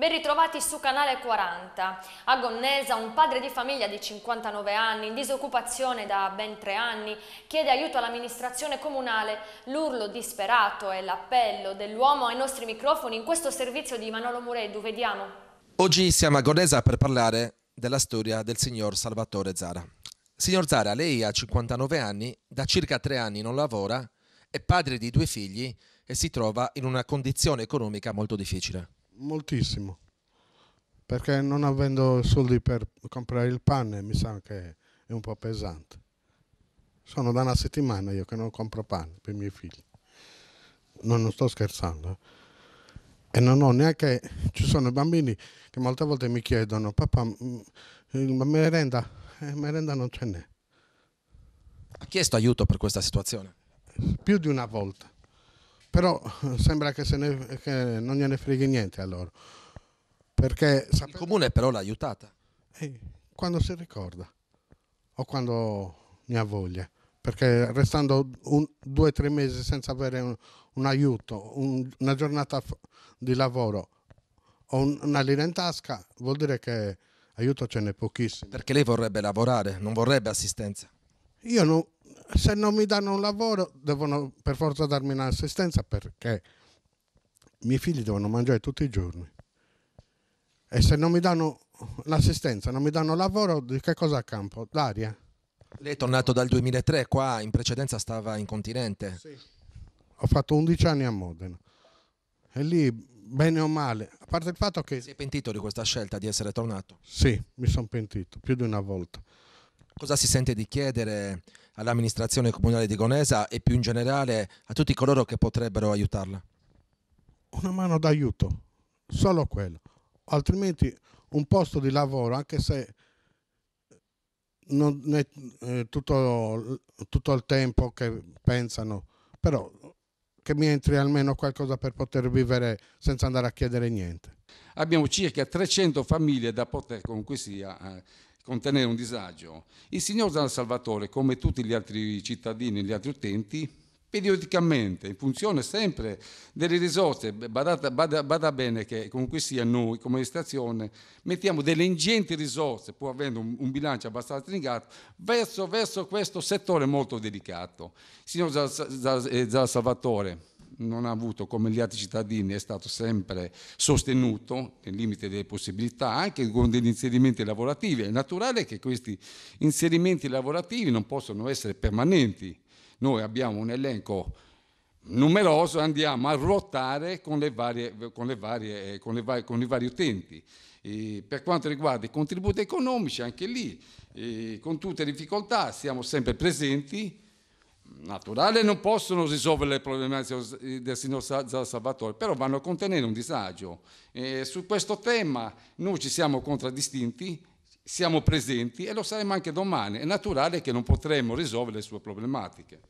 Ben ritrovati su Canale 40. A Gonnesa un padre di famiglia di 59 anni, in disoccupazione da ben tre anni, chiede aiuto all'amministrazione comunale. L'urlo disperato e l'appello dell'uomo ai nostri microfoni in questo servizio di Manolo Mureddu. Vediamo. Oggi siamo a Gonnesa per parlare della storia del signor Salvatore Zara. Signor Zara, lei ha 59 anni, da circa tre anni non lavora, è padre di due figli e si trova in una condizione economica molto difficile moltissimo, perché non avendo soldi per comprare il pane mi sa che è un po' pesante. Sono da una settimana io che non compro pane per i miei figli. Non, non sto scherzando. Eh. E non ho neanche... Ci sono bambini che molte volte mi chiedono, papà, mm, la merenda, eh, merenda non ce n'è. Ha chiesto aiuto per questa situazione? Più di una volta. Però eh, sembra che, ne, che non gliene freghi niente a loro. Perché sapete, Il comune però l'ha aiutata. Eh, quando si ricorda o quando ne ha voglia. Perché restando un, due o tre mesi senza avere un, un aiuto, un, una giornata di lavoro o una lira in tasca, vuol dire che aiuto ce n'è pochissimo. Perché lei vorrebbe lavorare, non vorrebbe assistenza io non, se non mi danno un lavoro devono per forza darmi un'assistenza perché i miei figli devono mangiare tutti i giorni. E se non mi danno l'assistenza, non mi danno lavoro, di che cosa campo? D'aria. Lei è tornato dal 2003, qua in precedenza stava in continente. Sì. Ho fatto 11 anni a Modena. E lì, bene o male, a parte il fatto che... Si è pentito di questa scelta di essere tornato? Sì, mi sono pentito più di una volta. Cosa si sente di chiedere all'amministrazione comunale di Gonesa e più in generale a tutti coloro che potrebbero aiutarla? Una mano d'aiuto, solo quello. Altrimenti un posto di lavoro, anche se non è eh, tutto, tutto il tempo che pensano, però che mi entri almeno qualcosa per poter vivere senza andare a chiedere niente. Abbiamo circa 300 famiglie da poter, con cui si eh, contenere un disagio. Il Signor San Salvatore, come tutti gli altri cittadini, e gli altri utenti, periodicamente, in funzione sempre delle risorse, badata, bada, bada, bene che comunque sia noi come amministrazione, mettiamo delle ingenti risorse, pur avendo un, un bilancio abbastanza stringato, verso, verso, questo settore molto delicato. Signor Zara Salvatore, non ha avuto, come gli altri cittadini, è stato sempre sostenuto nel limite delle possibilità, anche con degli inserimenti lavorativi. È naturale che questi inserimenti lavorativi non possono essere permanenti. Noi abbiamo un elenco numeroso e andiamo a ruotare con, le varie, con, le varie, con, le varie, con i vari utenti. E per quanto riguarda i contributi economici, anche lì, eh, con tutte le difficoltà, siamo sempre presenti naturale non possono risolvere le problematiche del signor Salvatore, però vanno a contenere un disagio. E su questo tema noi ci siamo contraddistinti, siamo presenti e lo saremo anche domani. È naturale che non potremo risolvere le sue problematiche.